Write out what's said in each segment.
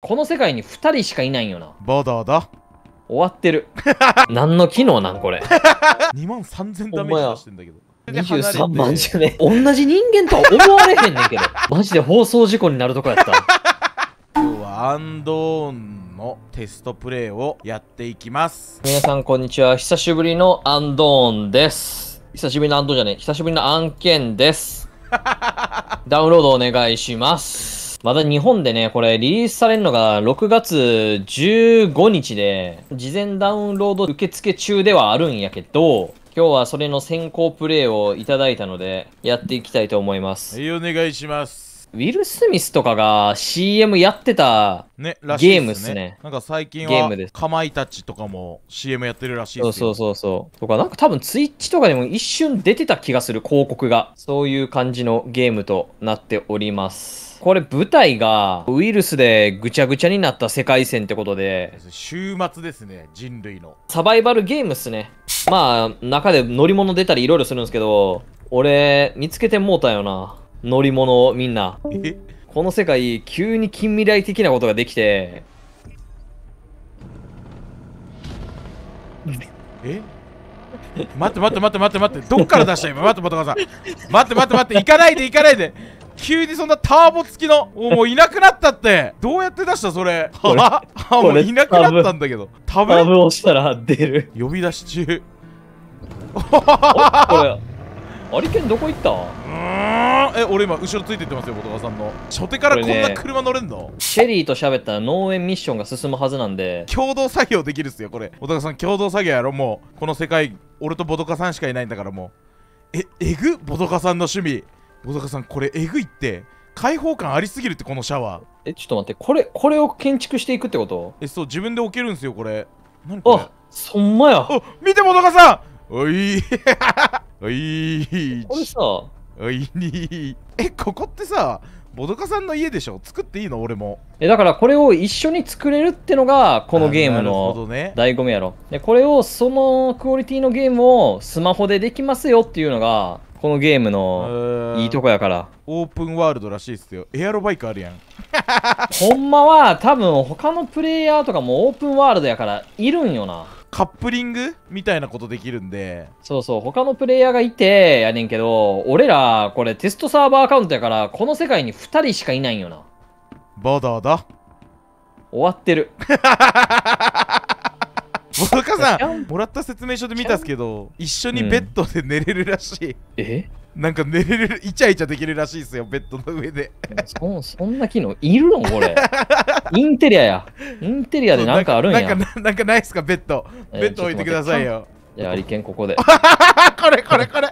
この世界に二人しかいないよな。バダーだ。終わってる。何の機能なんこれ。2万3000ダメージ出してんだけど。23万じゃね。同じ人間とは思われへんねんけど。マジで放送事故になるとこやった。今日はアンドーンのテストプレイをやっていきます。皆さんこんにちは。久しぶりのアンドーンです。久しぶりのアンドーンじゃねえ。久しぶりの案件です。ダウンロードお願いします。また日本でね、これリリースされるのが6月15日で、事前ダウンロード受付中ではあるんやけど、今日はそれの先行プレイをいただいたので、やっていきたいと思います。はい、お願いします。ウィル・スミスとかが CM やってたね、ゲームっすね。なんか最近は、かまいたちとかも CM やってるらしいですそうそうそうそう。とか、なんか多分ツイッチとかでも一瞬出てた気がする広告が。そういう感じのゲームとなっております。これ舞台がウイルスでぐちゃぐちゃになった世界線ってことで。週末ですね、人類の。サバイバルゲームっすね。まあ、中で乗り物出たりいろいろするんですけど、俺、見つけてもうたよな。乗り物をみんな。この世界、急に近未来的なことができて。え待って待って待って待って待って、どっから出した今、待って待って待って待って待って待って、行かないで行かないで。急にそんなターボ付きのもういなくなったってどうやって出したそれはあもういなくなったんだけどタブタブ押したら出る呼び出し中これアリケンどこ行ったうんえ俺今後ろついてってますよ元川さんの初手からこんな車乗れんの、ね、シェリーと喋ったら農園ミッションが進むはずなんで共同作業できるっすよこれ元川さん共同作業やろもうこの世界俺とボドカさんしかいないんだからもうええぐボドカさんの趣味ボドカさんこれえぐいって開放感ありすぎるってこのシャワーえちょっと待ってこれこれを建築していくってことえそう自分で置けるんすよこれ何これあそんまや見てボドカさんおい おいこれさおいにえここってさボドカさんの家でしょ作っていいの俺もえだからこれを一緒に作れるってのがこのゲームの醍醐味やろ、ね、でこれをそのクオリティのゲームをスマホでできますよっていうのがこのゲームのいいとこやからオープンワールドらしいっすよエアロバイクあるやん ほんまは多分他のプレイヤーとかもオープンワールドやからいるんよなカップリングみたいなことできるんでそうそう他のプレイヤーがいてやねんけど俺らこれテストサーバーアカウントやからこの世界に2人しかいないんよなバダーだ。終わってるボド さんもらった説明書で見たっすけど一緒にベッドで寝れるらしい、うん、えなんか寝れるイチャイチャできるらしいですよベッドの上でそそんな機能いるのこれ インテリアやインテリアでなんかあるんやなんかなんかないっすかベッドベッド置いてくださいよ、いりけんここで。これこれこれ。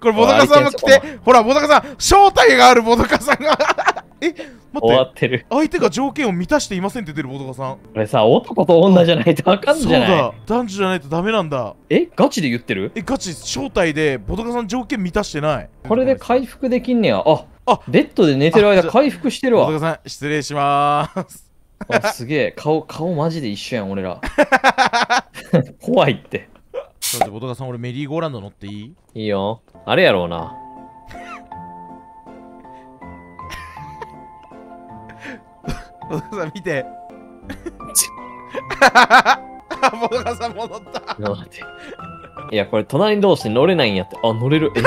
これ、ボドカさんも来て、ほら、ボドカさん、正体があるボドカさんが。え、待って。終わってる。相手が条件を満たしていませんって出るボトカさん。これさ、男と女じゃないとあかんじゃないそうだ。男女じゃないとダメなんだ。え、ガチで言ってるえ、ガチ、正体でボトカさん条件満たしてない。これで回復できんねや。あ、あベッドで寝てる間回復してるわ。ボトカさん、失礼しまーす。すげえ、顔、顔マジで一緒やん、俺ら。怖いって。ちょっとボトガさん俺メリーゴーランド乗っていいいいよあれやろうなボトガさん見てボトガさん戻った待っていやこれ隣同士乗れないんやってあ乗れるえ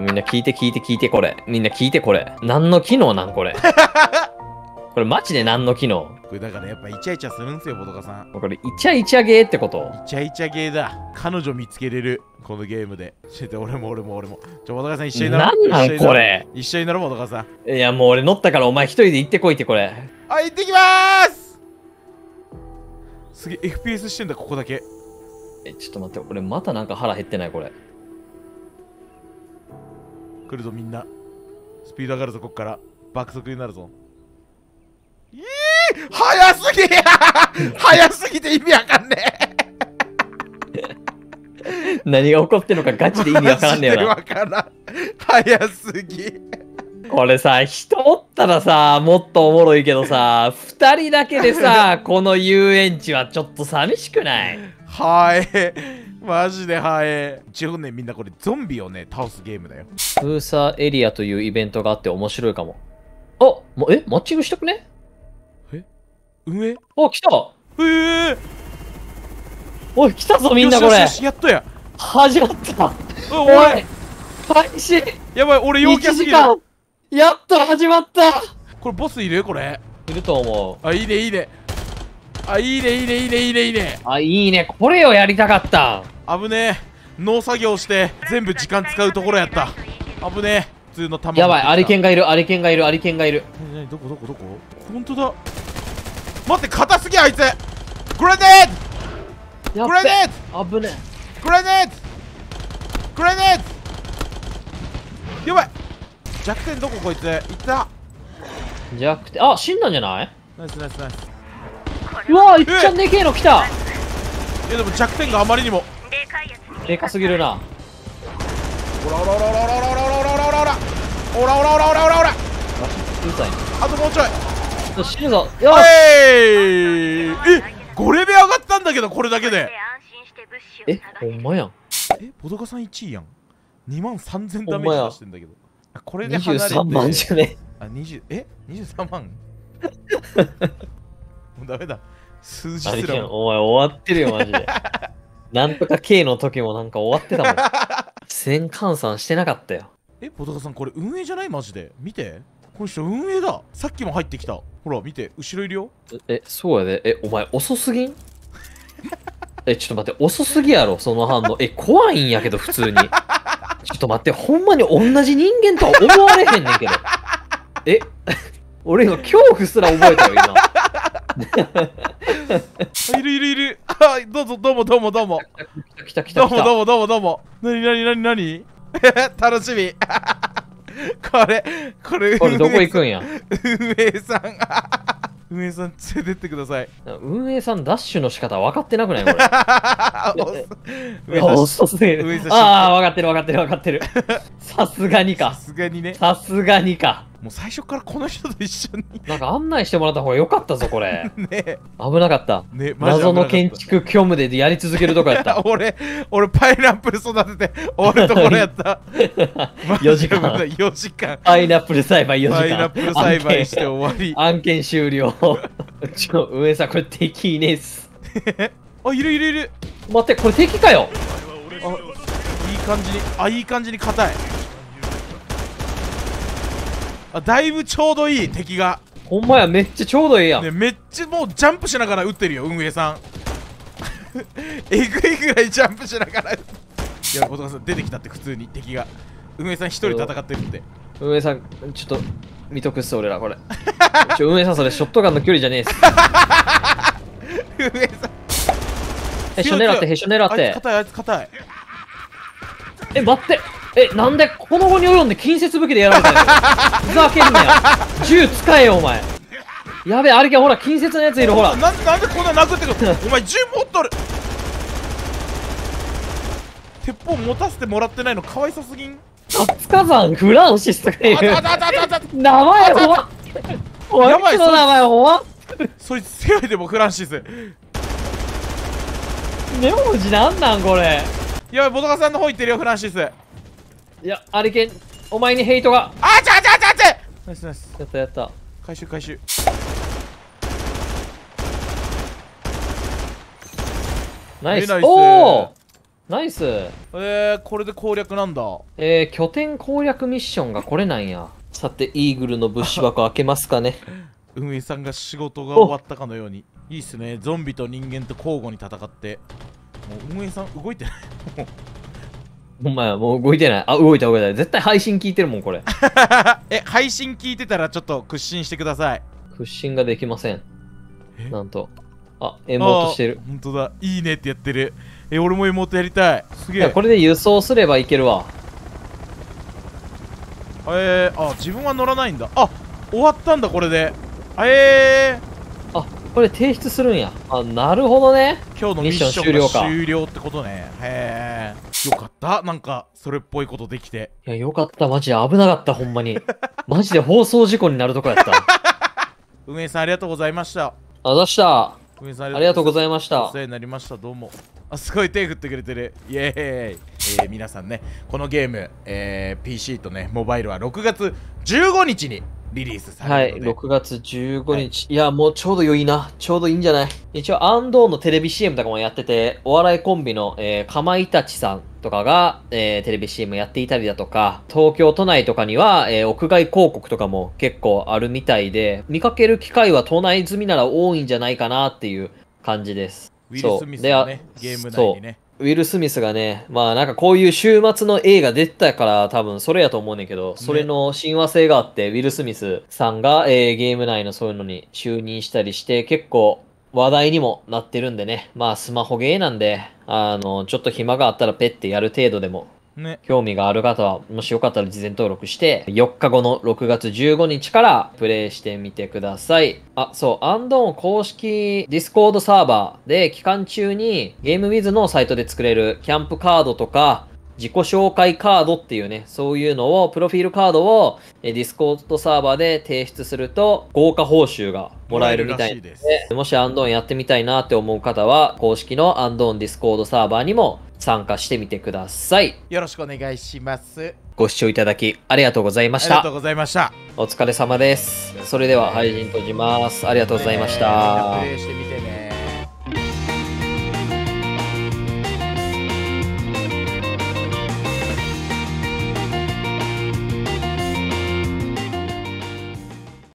みんな聞いて聞いて聞いてこれみんな聞いてこれ何の機能なんこれこれマジで何の機能これだからやっぱイチャイチャするんすよ、ボトカさん。これイチャイチャゲーってことイチャイチャゲーだ。彼女見つけれる、このゲームで。ちょっと俺も俺も俺も。ちょ、ボトカさん一緒になろう。なんなんこれ一緒になろう、ボトカさん。いや、もう俺乗ったからお前一人で行ってこいってこれ。あ、行ってきまーすすげえ、FPS してんだ、ここだけ。え、ちょっと待って、俺またなんか腹減ってない、これ。来るぞ、みんな。スピード上がるぞ、こっから。爆速になるぞ。早すぎや 早すぎて意味わかんねえ何が起こってるのかガチで意味わかんねえわからん。早すぎ。これさ、人おったらさ、もっとおもろいけどさ、二人だけでさ、この遊園地はちょっと寂しくないはい。マジで早え。10年みんなこれゾンビをね、倒すゲームだよ。封鎖エリアというイベントがあって面白いかも。あ、もえ、マッチングしたくね営お来たえー、おい来たぞみんなこれやっとや始まったおい開始やばい俺陽キャすぎるやっと始まったこれボスいるこれいると思うあいいねいいねあいいねいいねいいねいいねいいねあいいねこれをやりたかった危ねえ農作業して全部時間使うところやった危ねえ普通の弾やばいアリケンがいるアリケンがいるアリケンがいるどこどこどこ本当だ待って硬すぎあいつグレネードグレネード危ねグレネードグレネードやばい弱点どここいついった弱点あ死んだんじゃないナイスナイスナイスうわいっちゃんでけえの来たいやでも弱点があまりにもでかすぎるなオラオラオラオラオラオラオラオラオラオラオラオラオラあ、ラオラオラあともうちょいと死ぬぞよしえ5レベ上がったんだけどこれだけでえほんまやんえボドカさん1位やん2万3000ダメージ出してんだけどこれで離れて23万じゃねあ20え23万 もうダメだ数字すらお前終わってるよマジでなんとか K の時もなんか終わってたもん全換算してなかったよえボドカさんこれ運営じゃないマジで見てこの人運営ださっきも入ってきたほら見て後ろいるよえそうやで、ね、えお前遅すぎん えちょっと待って遅すぎやろその反応え怖いんやけど普通にちょっと待ってほんまに同じ人間とは思われへんねんけどえ 俺今恐怖すら覚えたよ今 いるいるいるあどうぞどうもどうもどうも来た来た来た来たどうもどうもどうもどうも何何何何な楽しみこれこれこれどこ行くんや運営 さん運営さん連れてってください運営さんダッシュの仕方分かってなくないこれ遅すぎるああ分かってる分かってる分かってる さすがにかさすがにねさすがにかもう最初からこの人と一緒になんか案内してもらった方が良かったぞこれ ね危なかった,、ね、謎の建築虚無でやり続けるとこやった 俺俺パイナップル育てて俺ところやった4 時間4時間パイナップル栽培4時間パイナップル栽培して終わり案件終了うちの上さん、これ敵いねえっすあいるいるいる待ってこれ敵かよあいい感じにあいい感じに硬いあだいぶちょうどいい敵がほんまやめっちゃちょうどいいやん、ね、めっちゃもうジャンプしながら撃ってるよ運営さん えぐいぐらいジャンプしながらいや小さん出てきたって普通に敵が運営さん一人戦ってるって運営さんちょっと見とくっす俺らこれちょ運営さんそれショットガンの距離じゃねえっす 運営さんへしょ狙ってへしょ狙ってあいつ硬いあいつ硬いえ待ってえ、なんで、この後に及んで近接武器でやられたんや ふざけんなよ。銃使えよ、お前。やべえ、あれきゃほら、近接のやついる、ほら。な、なんでこんな殴ってくる お前、銃持っとる。鉄砲持たせてもらってないの、かわいさすぎん。活火山フランシスとかいう名前ほわおやばいの名前ほわそいつ強いでもフランシス名字なんなんこれやばいボカさんの方行ってるよフランシスいや、あれけん、お前にヘイトが。あちゃあちゃあちゃあちゃナイスナイス。やったやった。回収回収。ナイス。ナイスおーナイス。えー、これで攻略なんだ。えー、拠点攻略ミッションがこれなんや。さて、イーグルの物資箱開けますかね。運 営さんが仕事が終わったかのように。いいっすね。ゾンビと人間と交互に戦って。もう運営さん動いてない。お前もう動いてない。あ、動いた動いた。絶対配信聞いてるもん、これ。え、配信聞いてたらちょっと屈伸してください。屈伸ができません。なんと。あ、エモートしてる。ほんとだ。いいねってやってる。え、俺もエモートやりたい。すげえ。これで輸送すればいけるわ。えー、あ、自分は乗らないんだ。あ、終わったんだ、これで。えー。これ提出するんや。あ、なるほどね。今日のミッション終了か。終了ってことね。へえ。よかった。なんか、それっぽいことできて。いや、よかった。マジで危なかった、ほんまに。マジで放送事故になるとこやった。運 営さん、ありがとうございました。あざした。運営さん、ありがとうございました。お世話になりました。どうも。あ、すごい手振ってくれてる。イエーイ。えー、皆さんね、このゲーム、えー、PC とね、モバイルは6月15日にリリースされるので。はい、6月15日。はい、いや、もうちょうど良いな。ちょうどいいんじゃない一応、安藤のテレビ CM とかもやってて、お笑いコンビの、えかまいたちさんとかが、えー、テレビ CM やっていたりだとか、東京都内とかには、えー、屋外広告とかも結構あるみたいで、見かける機会は都内済みなら多いんじゃないかなっていう感じです。ウィル・スミスのね、ゲーム内にね。ウィル・スミスがね、まあなんかこういう週末の映画出てたから多分それやと思うねんけど、それの親和性があって、ウィル・スミスさんが、えー、ゲーム内のそういうのに就任したりして、結構話題にもなってるんでね、まあスマホゲーなんで、あの、ちょっと暇があったらペッてやる程度でもね、興味がある方は、もしよかったら事前登録して、4日後の6月15日からプレイしてみてください。あ、そう、アンドン公式ディスコードサーバーで期間中にゲームウィズのサイトで作れるキャンプカードとか、自己紹介カードっていうね、そういうのを、プロフィールカードをディスコードサーバーで提出すると、豪華報酬がもらえるみたいでので、でもしアンドーンやってみたいなって思う方は、公式のアンドーンディスコードサーバーにも参加してみてください。よろしくお願いします。ご視聴いただきありがとうございました。ありがとうございました。お疲れ様です。それでは配信閉じます。ありがとうございました。